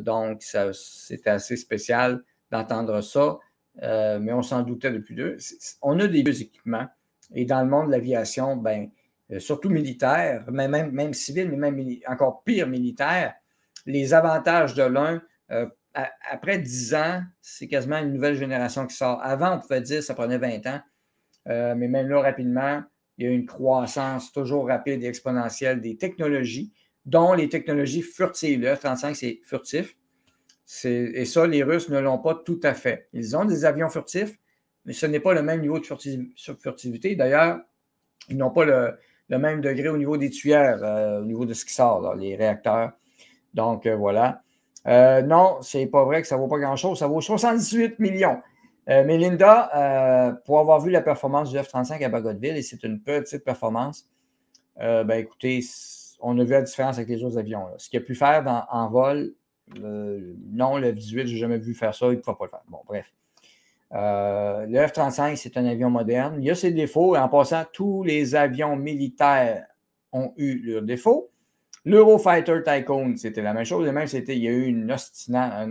[SPEAKER 1] donc, c'était assez spécial d'entendre ça, euh, mais on s'en doutait depuis deux. On a des vieux équipements et dans le monde de l'aviation, ben, euh, surtout militaire, mais même, même civil, mais même encore pire militaire, les avantages de l'un, euh, après dix ans, c'est quasiment une nouvelle génération qui sort. Avant, on pouvait dire que ça prenait 20 ans, mais même là, rapidement, il y a une croissance toujours rapide et exponentielle des technologies, dont les technologies furtives. Le F-35, c'est furtif. Et ça, les Russes ne l'ont pas tout à fait. Ils ont des avions furtifs, mais ce n'est pas le même niveau de furtivité. D'ailleurs, ils n'ont pas le, même degré au niveau des tuyères, euh, au niveau de ce qui sort, dans les réacteurs. Donc, euh, voilà. Euh, non, non, n'est pas vrai que ça ne vaut pas grand-chose. Ça vaut 78 millions. mais Linda, pour avoir vu la performance du F-35 à Bagotville, et c'est une petite performance, ben écoutez, on a vu la différence avec les autres avions. Ce qu'il a pu faire en vol, euh, non, le 18, je n'ai jamais vu faire ça, il ne pas le faire. Bon, bref. Euh, le F-35, c'est un avion moderne. Il y a ses défauts. en passant, tous les avions militaires ont eu leurs défauts. L'Eurofighter Tycoon, c'était la même chose. Et même, c'était, il y a eu un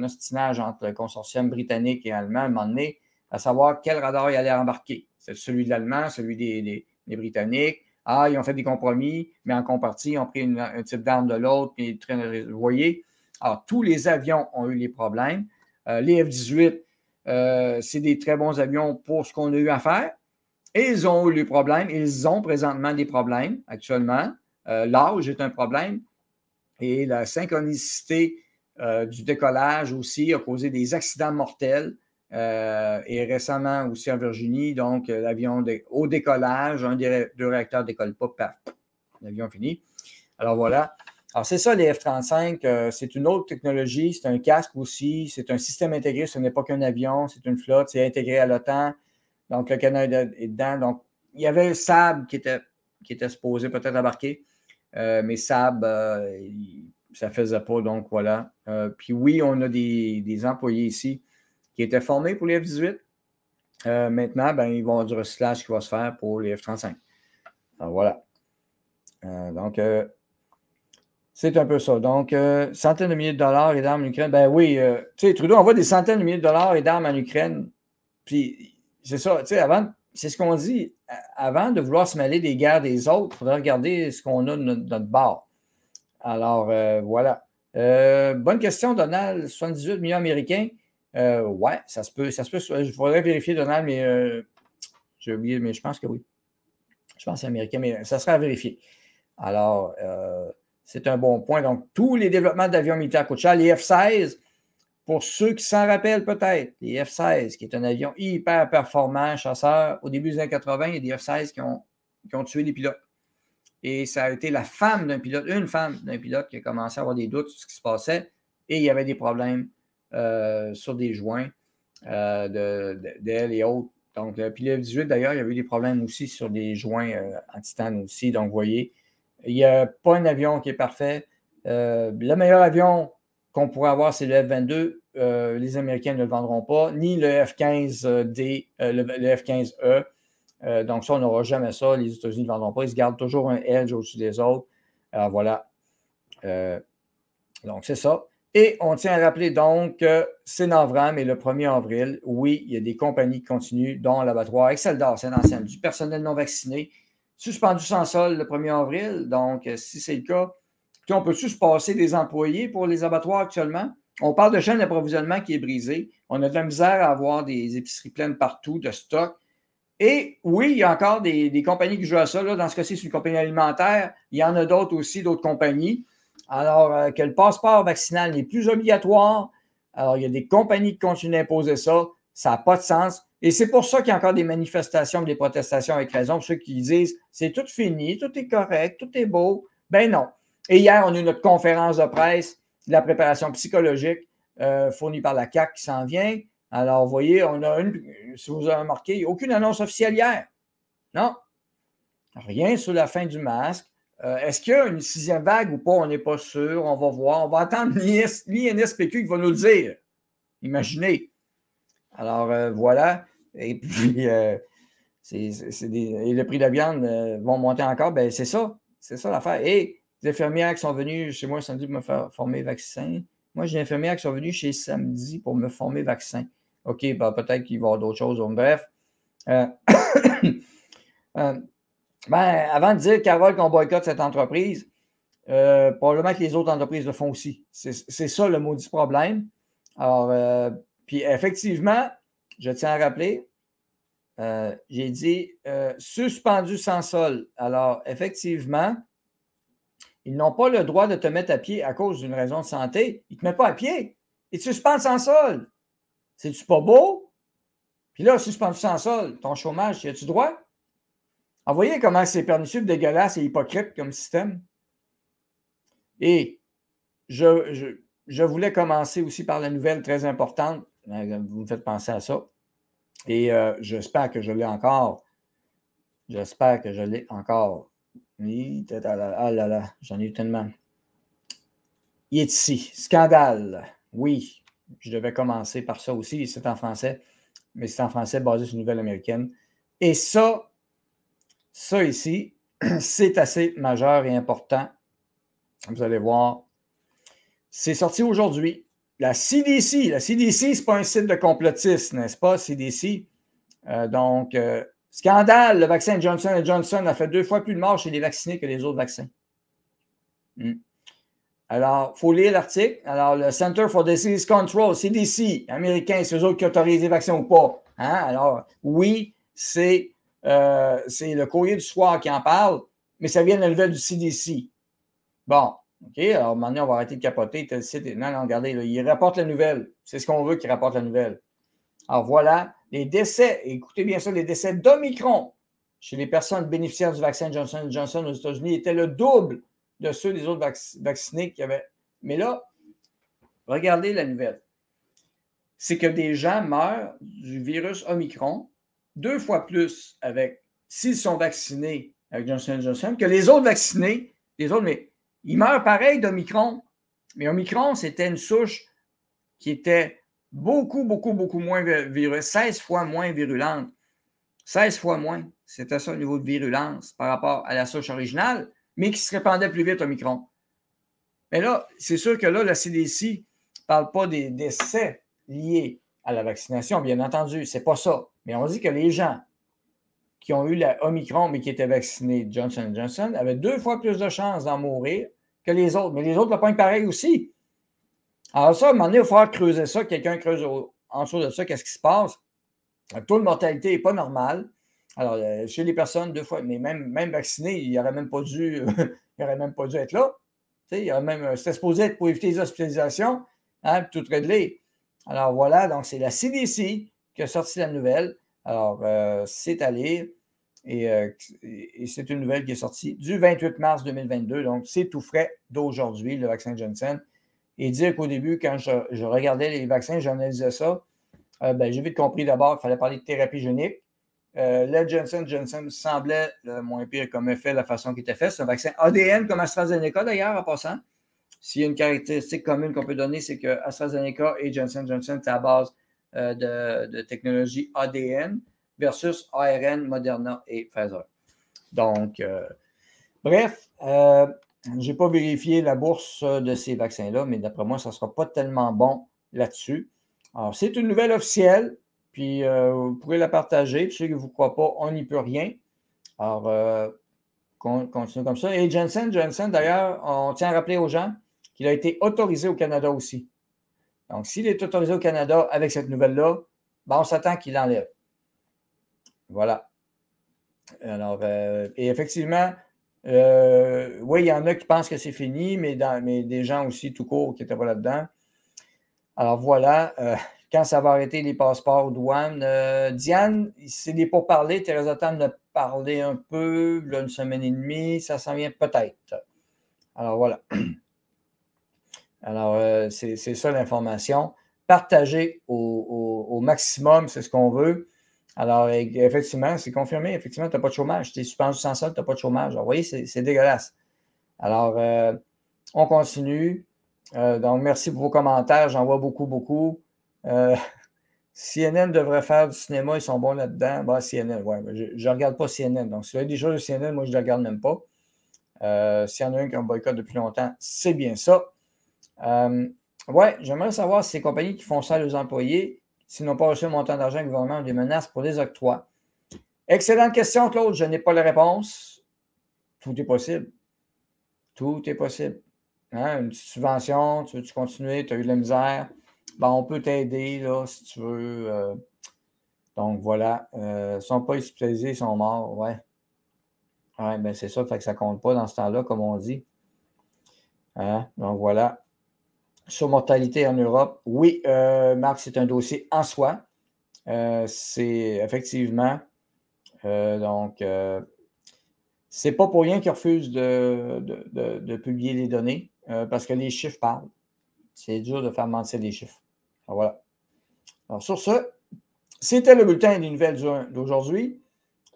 [SPEAKER 1] ostinage entre le consortium britannique et allemand à un moment donné, à savoir quel radar il allait embarquer. C'est celui de l'allemand, celui des, Britanniques. Ah, ils ont fait des compromis, mais en compartie, ils ont pris un type d'arme de l'autre, puis ils vous voyez. Alors, tous les avions ont eu les problèmes. Euh, les F-18, euh, c'est des très bons avions pour ce qu'on a eu à faire. ils ont eu les problèmes. Ils ont présentement des problèmes actuellement. Euh, l'âge est un problème. Et la synchronicité du décollage aussi a causé des accidents mortels. et récemment aussi en Virginie, donc l'avion au décollage, un des deux réacteurs décolle pas, paf, l'avion fini. Alors voilà, alors, c'est ça, les F-35. Euh, c'est une autre technologie. C'est un casque aussi. C'est un système intégré. Ce n'est pas qu'un avion. C'est une flotte. C'est intégré à l'OTAN. Donc, le Canada est dedans. Donc, il y avait Sab qui était, qui était supposé peut-être embarquer. Euh, mais sable euh, ça ne faisait pas. Donc, voilà. puis oui, on a des, employés ici qui étaient formés pour les F-18. maintenant, ben, ils vont avoir du recyclage qui va se faire pour les F-35. Alors, voilà. donc, c'est un peu ça. Donc, euh, centaines de milliers de dollars et d'armes en Ukraine. Ben oui, euh, tu sais, Trudeau envoie des centaines de milliers de dollars et d'armes en Ukraine. Puis, c'est ça, tu sais, avant, c'est ce qu'on dit, avant de vouloir se mêler des guerres des autres, il faudrait regarder ce qu'on a de notre, bord. Alors, euh, voilà. bonne question, Donald. 78 millions américains. ouais, ça se peut. Ça se Je voudrais vérifier, Donald, mais j'ai oublié, mais je pense que oui. Je pense que c'est américain, mais ça sera à vérifier. Alors, euh, c'est un bon point. Donc, tous les développements d'avions militaires coûtent Les F-16, pour ceux qui s'en rappellent peut-être, les F-16, qui est un avion hyper performant, chasseur, au début des années 80, il y a des F-16 qui ont, tué des pilotes. Et ça a été la femme d'un pilote, une femme d'un pilote qui a commencé à avoir des doutes sur ce qui se passait. Et il y avait des problèmes euh, sur des joints euh, d'elle de, et autres. Donc, euh, puis le f 18, d'ailleurs, il y avait eu des problèmes aussi sur des joints en titane aussi. Donc, vous voyez, il n'y a pas un avion qui est parfait. Euh, le meilleur avion qu'on pourrait avoir, c'est le F-22. Euh, les Américains ne le vendront pas, ni le F-15D, euh, le, F-15E. donc, ça, on n'aura jamais ça. Les États-Unis ne le vendront pas. Ils se gardent toujours un edge au-dessus des autres. Alors, voilà. donc, c'est ça. Et on tient à rappeler donc que c'est novembre, mais le 1er avril, oui, il y a des compagnies qui continuent, dont l'abattoir Exceldor, c'est l'ancienne, du personnel non vacciné suspendu sans sol le 1er avril. Donc, euh, si c'est le cas, puis on peut-tu passer des employés pour les abattoirs actuellement? On parle de chaîne d'approvisionnement qui est brisée. On a de la misère à avoir des épiceries pleines partout, de stock. Et oui, il y a encore des, compagnies qui jouent à ça. dans ce cas-ci, c'est une compagnie alimentaire. Il y en a d'autres aussi, d'autres compagnies. Alors euh, que le passeport vaccinal n'est plus obligatoire. Alors, il y a des compagnies qui continuent d'imposer ça. Ça n'a pas de sens. Et c'est pour ça qu'il y a encore des manifestations, des protestations avec raison. Pour ceux qui disent c'est tout fini, tout est correct, tout est beau. Ben non. Et hier, on a eu notre conférence de presse de la préparation psychologique euh, fournie par la CAC qui s'en vient. Alors, vous voyez, on a une, si vous avez remarqué, aucune annonce officielle hier. Non. Rien sur la fin du masque. Euh, est-ce qu'il y a une sixième vague ou pas? On n'est pas sûr. On va voir. On va attendre <laughs> l'INSPQ qui va nous le dire. Imaginez. Alors euh, voilà. Et puis, <laughs> euh, le prix de la viande euh, vont monter encore. Ben, c'est ça. C'est ça l'affaire. Et les infirmières qui sont venues chez moi samedi pour me faire former vaccin. Moi, j'ai des infirmières qui sont venues chez samedi pour me former vaccin. OK, ben, peut-être qu'il va y avoir d'autres choses. bref. <coughs> Ben, avant de dire, Carole, qu'on boycotte cette entreprise, probablement que les autres entreprises le font aussi. C'est ça le maudit problème. Alors, puis effectivement, je tiens à rappeler, euh, j'ai dit euh, suspendu sans sol. Alors, effectivement, ils n'ont pas le droit de te mettre à pied à cause d'une raison de santé. Ils ne te mettent pas à pied. Ils te suspendent sans sol. C'est-tu pas beau? Puis là, suspendu sans sol, ton chômage, tu as-tu droit? Alors, ah, voyez comment c'est permissible, dégueulasse et hypocrite comme système. Et je, je, je voulais commencer aussi par la nouvelle très importante euh, vous me faites penser à ça. Et euh, j'espère que je l'ai encore. J'espère que je l'ai encore. Ah là là, j'en ai eu tellement. Il est ici. Scandale. Oui, je devais commencer par ça aussi. C'est en français, mais c'est en français basé sur une nouvelle américaine. Et ça, ça ici, <clears throat> c'est assez majeur et important. Vous allez voir. C'est sorti aujourd'hui la CDC, la CDC, ce n'est pas un site de complotistes, n'est-ce pas, CDC? Euh, donc, euh, scandale, le vaccin Johnson Johnson a fait deux fois plus de morts chez les vaccinés que les autres vaccins. Hmm. Alors, il faut lire l'article. Alors, le Center for Disease Control, CDC, américain, c'est eux autres qui autorisent les vaccins ou pas. Hein? Alors, oui, euh, c'est le courrier du soir qui en parle, mais ça vient de la du CDC. Bon, OK? Alors, maintenant, on va arrêter de capoter tel site. Non, non, regardez, il rapporte la nouvelle. C'est ce qu'on veut qu'il rapporte la nouvelle. Alors, voilà, les décès, écoutez bien ça, les décès d'Omicron chez les personnes bénéficiaires du vaccin Johnson Johnson aux États-Unis étaient le double de ceux des autres vaccinés qu'il y avait. Mais là, regardez la nouvelle. C'est que des gens meurent du virus Omicron deux fois plus avec, s'ils sont vaccinés avec Johnson Johnson, que les autres vaccinés, les autres, mais il meurt pareil d'Omicron, mais Omicron, c'était une souche qui était beaucoup, beaucoup, beaucoup moins virulente, 16 fois moins virulente. 16 fois moins, c'était ça au niveau de virulence par rapport à la souche originale, mais qui se répandait plus vite au micron. Mais là, c'est sûr que là, la CDC ne parle pas des décès liés à la vaccination, bien entendu, c'est pas ça. Mais on dit que les gens qui ont eu la Omicron mais qui étaient vaccinés Johnson Johnson avaient deux fois plus de chances d'en mourir que les autres. Mais les autres le pognent pareil aussi. Alors ça, à un moment donné, il va falloir creuser ça. Quelqu'un creuse en dessous de ça, qu'est-ce qui se passe? Le taux de mortalité n'est pas normal. Alors, euh, chez les personnes, deux fois, mais même, même vaccinés, il aurait même, pas dû, <laughs> même pas dû être là. même, euh, c'était supposé être pour éviter les hospitalisations, hein, tout réglé. Alors voilà, donc c'est la CDC qui a sorti la nouvelle. Alors, euh, c'est allé lire. Euh, et, c'est une nouvelle qui est sortie du 28 mars 2022. Donc, c'est tout frais d'aujourd'hui, le vaccin Johnson. Et dire qu'au début, quand je, regardais les vaccins, j'analysais ça, euh, ben, j'ai vite compris d'abord qu'il fallait parler de thérapie génique. Euh, le Johnson Johnson semblait le moins pire comme effet, la façon qui était fait. C'est un vaccin ADN comme AstraZeneca d'ailleurs, en passant. S'il y a une caractéristique commune qu'on peut donner, c'est que AstraZeneca et Johnson Johnson, c'est à base de, technologie ADN versus ARN, Moderna et Pfizer. Donc, euh, bref, euh, je n'ai pas vérifié la bourse de ces vaccins-là, mais d'après moi, ça ne sera pas tellement bon là-dessus. Alors, c'est une nouvelle officielle, puis euh, vous pourrez la partager. Puis, ceux qui ne vous croient pas, on n'y peut rien. Alors, on continue comme ça. Et Jensen, Jensen, d'ailleurs, on tient à rappeler aux gens qu'il a été autorisé au Canada aussi. Donc, s'il est autorisé au Canada avec cette nouvelle-là, ben, on s'attend qu'il l'enlève. Voilà. Alors, euh, et effectivement, euh, oui, il y en a qui pensent que c'est fini, mais, des gens aussi tout court qui n'étaient pas là-dedans. Alors voilà, euh, quand ça va arrêter les passeports douanes, Diane, c'est des pourparlers. Thérèse Tan a parlé un peu, une semaine et demie, ça s'en vient peut-être. Alors voilà. Alors, c'est ça l'information. Partager au maximum, c'est ce qu'on veut. Alors, euh, effectivement, c'est confirmé. Effectivement, tu n'as pas de chômage. Tu es suspendu sans solde, tu n'as pas de chômage. Alors, vous voyez, c'est dégueulasse. Alors, euh, on continue. Euh, donc, merci pour vos commentaires. J'en vois beaucoup, beaucoup. <laughs> CNN devrait faire du cinéma. Ils sont bons là-dedans. Bah, CNN, ouais. Je ne regarde pas CNN. Donc, si vous avez des choses de CNN, moi, je ne les regarde même pas. S'il y en a un qui a un boycott depuis longtemps, c'est bien ça. ouais, j'aimerais savoir si ces compagnies qui font ça à leurs employés, s'ils n'ont pas reçu le montant d'argent, le gouvernement des menaces pour les octrois. Excellente question, Claude. Je n'ai pas la réponse. Tout est possible. Tout est possible. Hein, une subvention, tu veux-tu continuer, tu as eu de la misère. Ben, on peut t'aider si tu veux. Euh. donc voilà. Euh, ils ne sont pas hospitalisés, ils sont morts. Ouais. Ouais, ben, c'est ça, fait que ça compte pas dans ce temps-là, comme on dit. Hein? Donc voilà sur mortalité en Europe, oui, euh, Marc, c'est un dossier en soi. Euh, c'est effectivement. Euh, donc, euh, c'est pas pour rien qu'ils refusent de, publier les données parce que les chiffres parlent. C'est dur de faire mentir les chiffres. voilà. Alors, sur ce, c'était le bulletin des nouvelles d'aujourd'hui.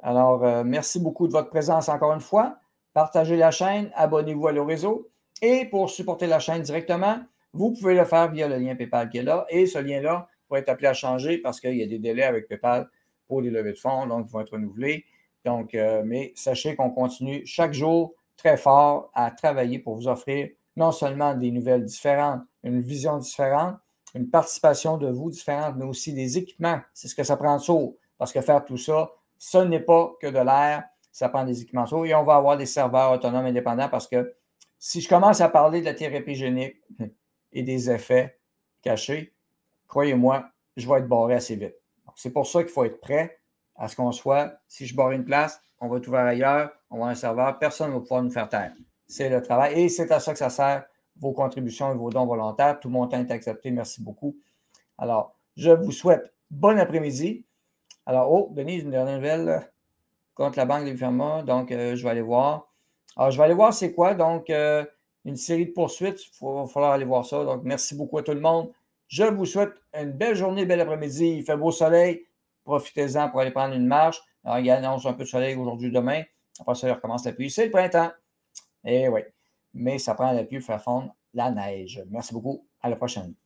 [SPEAKER 1] Alors, merci beaucoup de votre présence encore une fois. Partagez la chaîne, abonnez-vous à le réseau. Et pour supporter la chaîne directement, vous pouvez le faire via le lien PayPal qui est là et ce lien-là va être appelé à changer parce qu'il y a des délais avec PayPal pour les levées de fonds, donc ils vont être renouvelés. Donc, euh, mais sachez qu'on continue chaque jour très fort à travailler pour vous offrir non seulement des nouvelles différentes, une vision différente, une participation de vous différente, mais aussi des équipements. C'est ce que ça prend de sourd. Parce que faire tout ça, ce n'est pas que de l'air, ça prend des équipements sourds. Et on va avoir des serveurs autonomes indépendants parce que si je commence à parler de la thérapie génique, et des effets cachés, croyez-moi, je vais être barré assez vite. C'est pour ça qu'il faut être prêt à ce qu'on soit. Si je barre une place, on va être ouvert ailleurs, on va un serveur, personne ne va pouvoir nous faire taire. C'est le travail et c'est à ça que ça sert vos contributions et vos dons volontaires. Tout mon temps est accepté. Merci beaucoup. Alors, je vous souhaite bon après-midi. Alors, oh, Denise, une dernière nouvelle contre la Banque des Ferments. Donc, euh, je vais aller voir. Alors, je vais aller voir c'est quoi. Donc, euh, une série de poursuites. Il va falloir aller voir ça. Donc, merci beaucoup à tout le monde. Je vous souhaite une belle journée, bel après-midi. Il fait beau soleil. Profitez-en pour aller prendre une marche. Alors, il annonce un peu de soleil aujourd'hui, demain. Après ça, il recommence la pluie. C'est le printemps. Et eh oui. Mais ça prend la pluie pour faire fondre la neige. Merci beaucoup. À la prochaine.